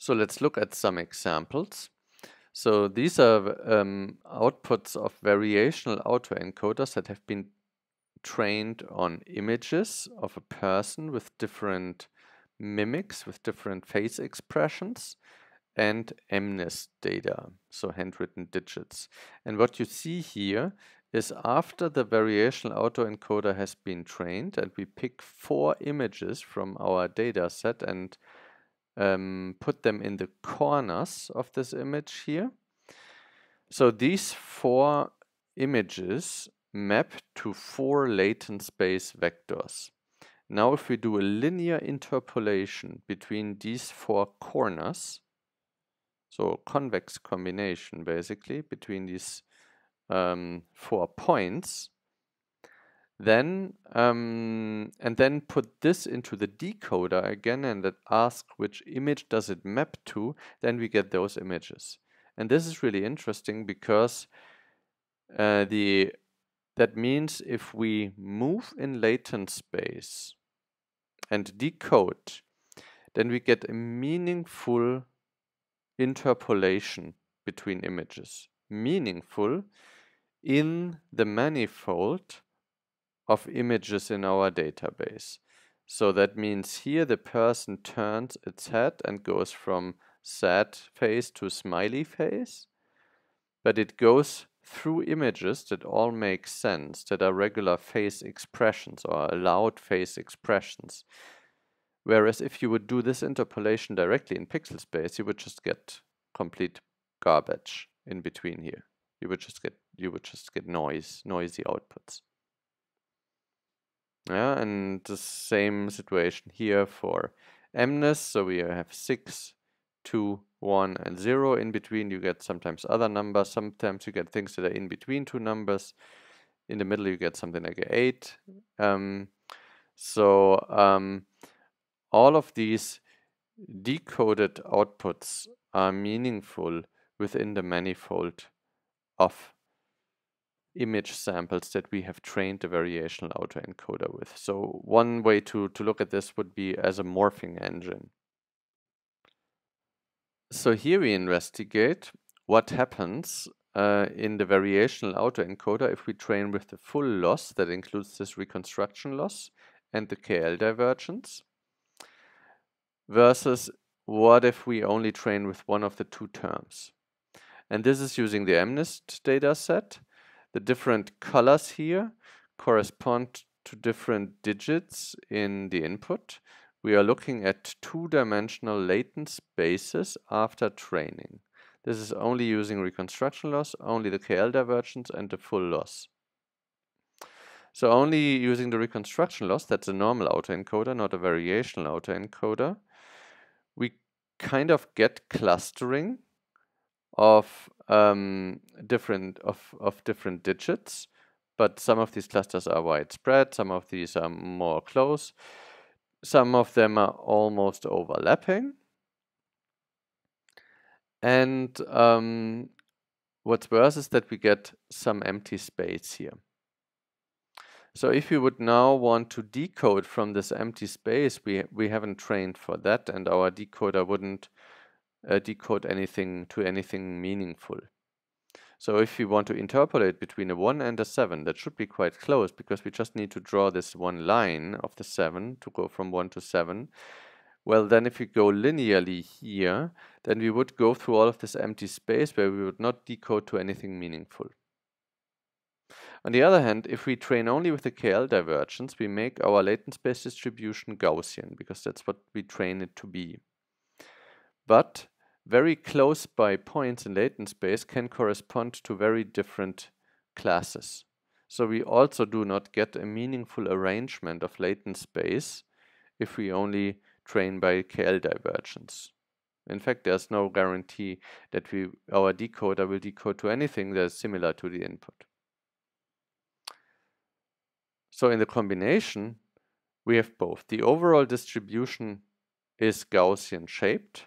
So let's look at some examples. So these are um, outputs of variational autoencoders that have been trained on images of a person with different mimics, with different face expressions and MNIST data, so handwritten digits. And what you see here is after the variational autoencoder has been trained and we pick four images from our data set and um, put them in the corners of this image here. So these four images map to four latent space vectors. Now if we do a linear interpolation between these four corners, so a convex combination basically between these um, four points, then, um, and then put this into the decoder again and ask which image does it map to, then we get those images. And this is really interesting because uh, the that means if we move in latent space and decode, then we get a meaningful interpolation between images. Meaningful in the manifold of images in our database. So that means here the person turns its head and goes from sad face to smiley face, but it goes through images that all make sense, that are regular face expressions or allowed face expressions. Whereas if you would do this interpolation directly in pixel space, you would just get complete garbage in between here. You would just get you would just get noise, noisy outputs. Yeah, and the same situation here for Mness. So we have 6, 2, 1 and 0. In between you get sometimes other numbers. Sometimes you get things that are in between two numbers. In the middle you get something like 8. Um, so um, all of these decoded outputs are meaningful within the manifold of image samples that we have trained the variational autoencoder with. So one way to, to look at this would be as a morphing engine. So here we investigate what happens uh, in the variational autoencoder if we train with the full loss that includes this reconstruction loss and the KL divergence versus what if we only train with one of the two terms. And this is using the MNIST dataset the different colors here correspond to different digits in the input. We are looking at two-dimensional latent spaces after training. This is only using reconstruction loss, only the KL divergence and the full loss. So only using the reconstruction loss, that's a normal autoencoder, not a variational autoencoder, we kind of get clustering of um, different of, of different digits, but some of these clusters are widespread, some of these are more close, some of them are almost overlapping. And um, what's worse is that we get some empty space here. So if we would now want to decode from this empty space, we, we haven't trained for that and our decoder wouldn't uh, decode anything to anything meaningful. So if we want to interpolate between a 1 and a 7, that should be quite close because we just need to draw this one line of the 7 to go from 1 to 7. Well, then if we go linearly here, then we would go through all of this empty space where we would not decode to anything meaningful. On the other hand, if we train only with the KL divergence, we make our latent space distribution Gaussian because that's what we train it to be. But very close by points in latent space can correspond to very different classes. So we also do not get a meaningful arrangement of latent space if we only train by KL divergence. In fact, there's no guarantee that we our decoder will decode to anything that's similar to the input. So in the combination, we have both. The overall distribution is Gaussian shaped,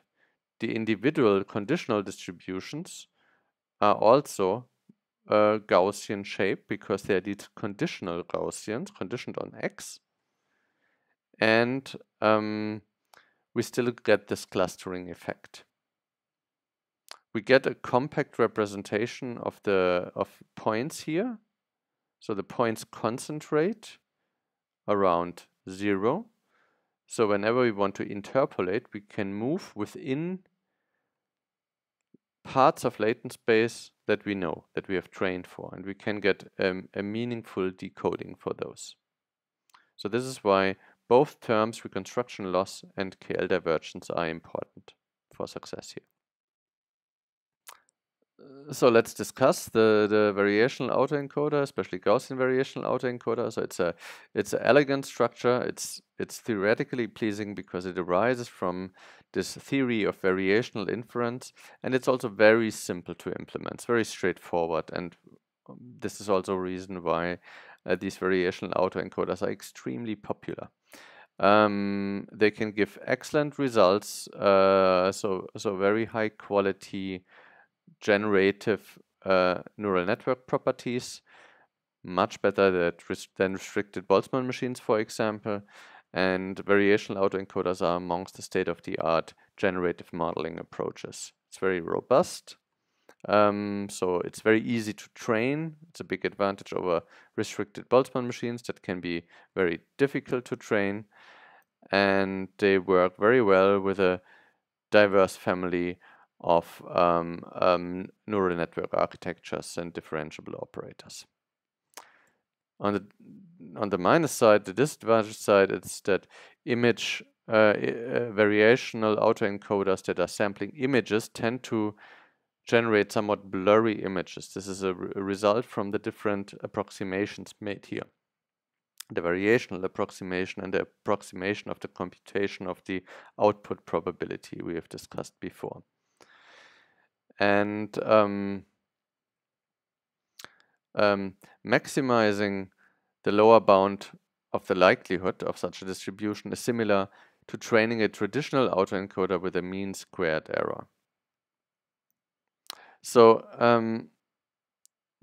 the individual conditional distributions are also a Gaussian shape because they are these conditional Gaussians conditioned on x. And um, we still get this clustering effect. We get a compact representation of the of points here. So the points concentrate around 0. So whenever we want to interpolate, we can move within parts of latent space that we know, that we have trained for, and we can get um, a meaningful decoding for those. So this is why both terms reconstruction loss and KL divergence are important for success here so let's discuss the, the variational autoencoder, especially Gaussian variational autoencoder. So it's a it's an elegant structure. It's it's theoretically pleasing because it arises from this theory of variational inference, and it's also very simple to implement. It's very straightforward, and um, this is also a reason why uh, these variational autoencoders are extremely popular. Um, they can give excellent results, uh, so so very high quality generative uh, neural network properties, much better than restricted Boltzmann machines, for example. And variational autoencoders are amongst the state-of-the-art generative modeling approaches. It's very robust, um, so it's very easy to train. It's a big advantage over restricted Boltzmann machines that can be very difficult to train. And they work very well with a diverse family of um, um, neural network architectures and differentiable operators. On the on the minus side, the disadvantage side is that image uh, uh, variational autoencoders that are sampling images tend to generate somewhat blurry images. This is a, a result from the different approximations made here. The variational approximation and the approximation of the computation of the output probability we have discussed before and um, um, maximizing the lower bound of the likelihood of such a distribution is similar to training a traditional autoencoder with a mean squared error. So um,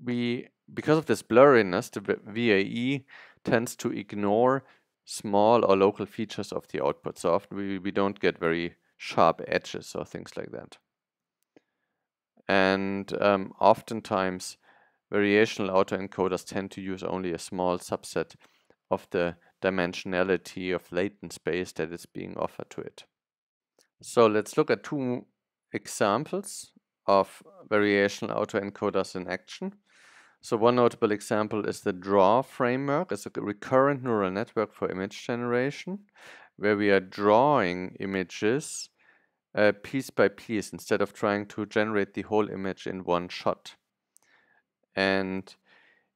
we, because of this blurriness, the VAE tends to ignore small or local features of the output. So often we, we don't get very sharp edges or things like that. And um, oftentimes, variational autoencoders tend to use only a small subset of the dimensionality of latent space that is being offered to it. So let's look at two examples of variational autoencoders in action. So one notable example is the DRAW framework. It's a recurrent neural network for image generation where we are drawing images uh, piece by piece instead of trying to generate the whole image in one shot. And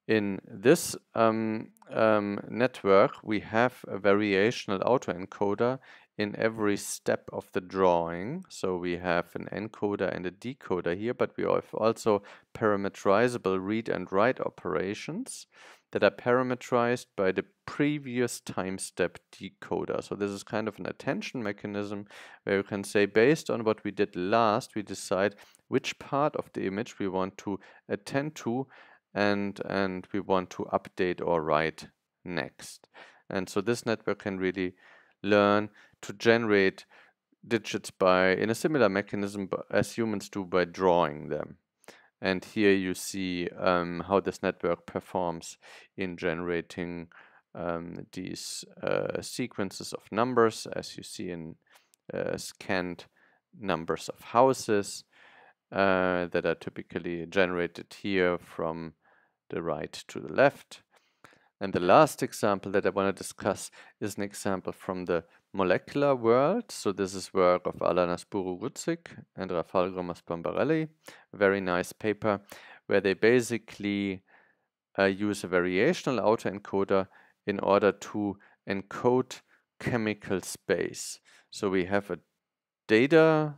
in this um, um, network, we have a variational autoencoder in every step of the drawing. So we have an encoder and a decoder here, but we have also parameterizable read and write operations that are parameterized by the previous time step decoder. So this is kind of an attention mechanism where you can say based on what we did last, we decide which part of the image we want to attend to and, and we want to update or write next. And so this network can really learn to generate digits by in a similar mechanism as humans do by drawing them. And here you see um, how this network performs in generating um, these uh, sequences of numbers as you see in uh, scanned numbers of houses uh, that are typically generated here from the right to the left. And the last example that I want to discuss is an example from the molecular world. So this is work of Alana Spuru-Rutzik and Rafael Gomez Bombarelli. Very nice paper where they basically uh, use a variational autoencoder in order to encode chemical space. So we have a data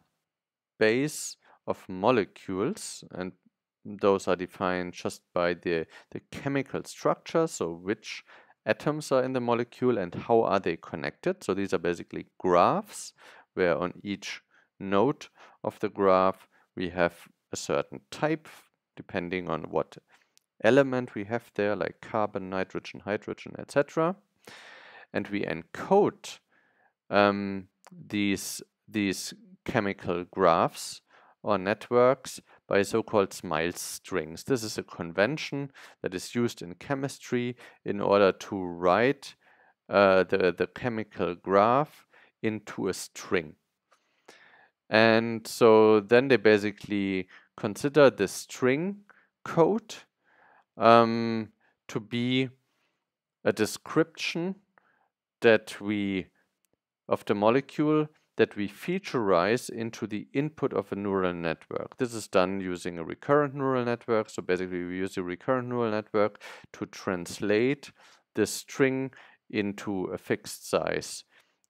base of molecules and those are defined just by the, the chemical structure, so which atoms are in the molecule and how are they connected. So these are basically graphs where on each node of the graph we have a certain type depending on what element we have there like carbon, nitrogen, hydrogen, etc. And we encode um, these, these chemical graphs or networks by so-called Smiles strings. This is a convention that is used in chemistry in order to write uh, the, the chemical graph into a string. And so then they basically consider the string code um, to be a description that we of the molecule that we featureize into the input of a neural network. This is done using a recurrent neural network. So basically we use a recurrent neural network to translate the string into a fixed size.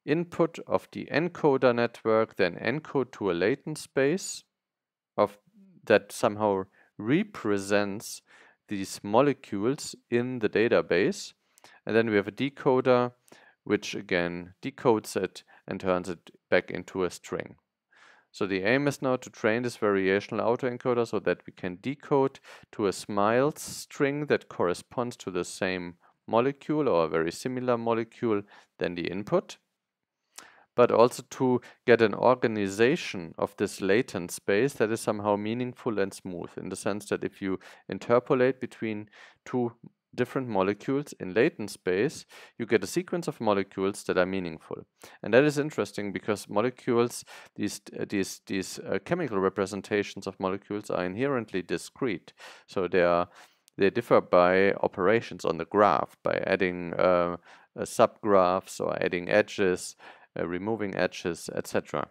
Input of the encoder network then encode to a latent space of that somehow represents these molecules in the database. And then we have a decoder, which again decodes it and turns it back into a string. So the aim is now to train this variational autoencoder so that we can decode to a smiles string that corresponds to the same molecule or a very similar molecule than the input, but also to get an organization of this latent space that is somehow meaningful and smooth in the sense that if you interpolate between two different molecules in latent space, you get a sequence of molecules that are meaningful. And that is interesting because molecules, these, uh, these, these uh, chemical representations of molecules are inherently discrete. So they are they differ by operations on the graph, by adding uh, uh, subgraphs or adding edges, uh, removing edges, etc.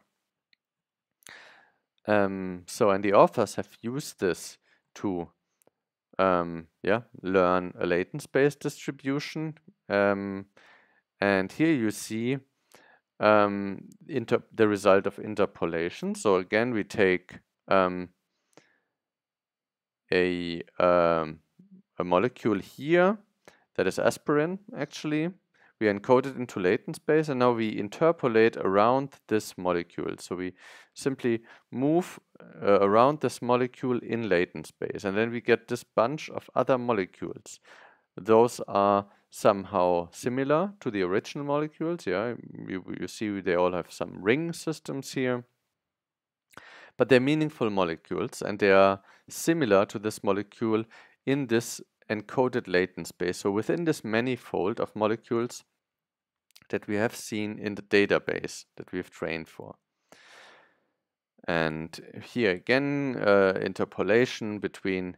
Um, so, and the authors have used this to um, yeah, learn a latent space distribution. Um, and here you see um, the result of interpolation. So again, we take um, a, um, a molecule here that is aspirin, actually, we encode it into latent space and now we interpolate around this molecule. So we simply move uh, around this molecule in latent space and then we get this bunch of other molecules. Those are somehow similar to the original molecules. Yeah, you, you see they all have some ring systems here. But they're meaningful molecules and they are similar to this molecule in this encoded latent space. So within this manifold of molecules that we have seen in the database that we've trained for. And here again, uh, interpolation between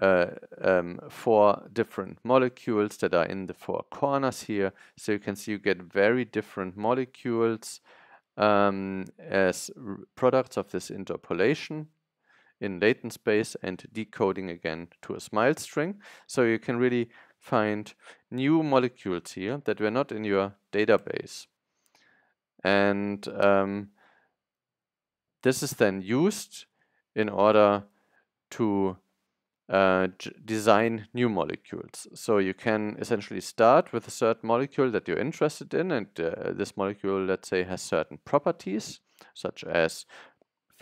uh, um, four different molecules that are in the four corners here. So you can see you get very different molecules um, as products of this interpolation in latent space and decoding again to a smile string. So you can really find new molecules here that were not in your database. And um, this is then used in order to uh, design new molecules. So you can essentially start with a certain molecule that you're interested in, and uh, this molecule, let's say, has certain properties, such as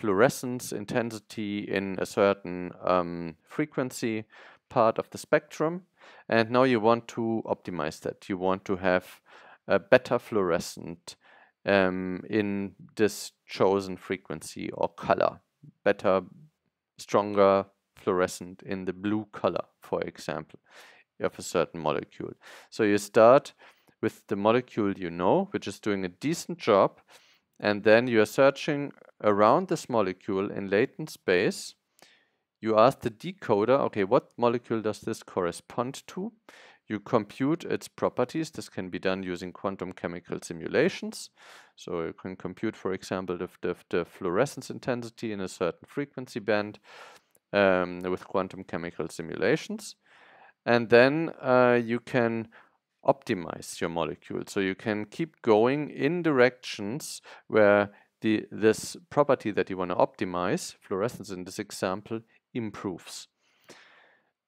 fluorescence intensity in a certain um, frequency part of the spectrum. And now you want to optimize that. You want to have a better fluorescent um, in this chosen frequency or color, better, stronger fluorescent in the blue color, for example, of a certain molecule. So you start with the molecule you know, which is doing a decent job, and then you are searching around this molecule in latent space. You ask the decoder, okay, what molecule does this correspond to? You compute its properties. This can be done using quantum chemical simulations. So you can compute, for example, the, the, the fluorescence intensity in a certain frequency band um, with quantum chemical simulations. And then uh, you can optimize your molecule. So you can keep going in directions where the, this property that you want to optimize, fluorescence in this example, improves.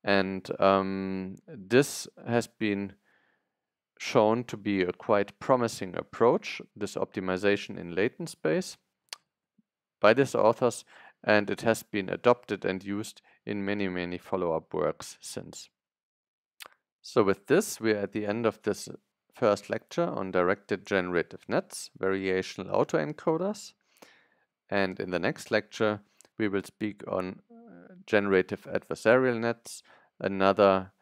And um, this has been shown to be a quite promising approach, this optimization in latent space, by these authors, and it has been adopted and used in many, many follow-up works since. So with this, we are at the end of this uh, first lecture on directed generative nets, variational autoencoders. And in the next lecture, we will speak on uh, generative adversarial nets, another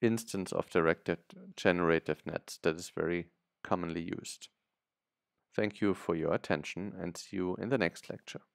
instance of directed generative nets that is very commonly used. Thank you for your attention and see you in the next lecture.